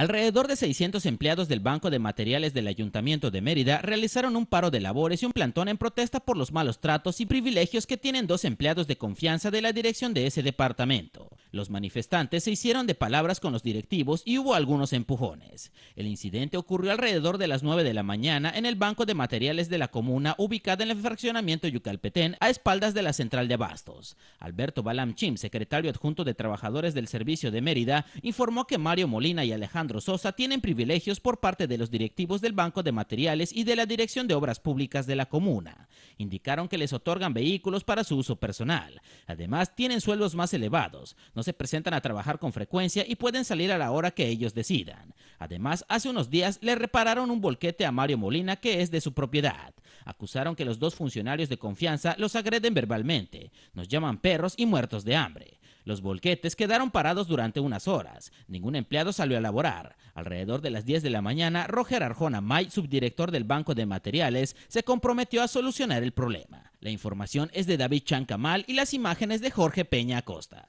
Alrededor de 600 empleados del Banco de Materiales del Ayuntamiento de Mérida realizaron un paro de labores y un plantón en protesta por los malos tratos y privilegios que tienen dos empleados de confianza de la dirección de ese departamento. Los manifestantes se hicieron de palabras con los directivos y hubo algunos empujones. El incidente ocurrió alrededor de las 9 de la mañana en el Banco de Materiales de la Comuna, ubicada en el fraccionamiento Yucalpetén, a espaldas de la central de abastos. Alberto Balamchim, secretario adjunto de Trabajadores del Servicio de Mérida, informó que Mario Molina y Alejandro Sosa tienen privilegios por parte de los directivos del Banco de Materiales y de la Dirección de Obras Públicas de la Comuna. Indicaron que les otorgan vehículos para su uso personal. Además, tienen sueldos más elevados no se presentan a trabajar con frecuencia y pueden salir a la hora que ellos decidan. Además, hace unos días le repararon un volquete a Mario Molina que es de su propiedad. Acusaron que los dos funcionarios de confianza los agreden verbalmente, nos llaman perros y muertos de hambre. Los volquetes quedaron parados durante unas horas. Ningún empleado salió a laborar. Alrededor de las 10 de la mañana, Roger Arjona May, subdirector del Banco de Materiales, se comprometió a solucionar el problema. La información es de David Chancamal y las imágenes de Jorge Peña Acosta.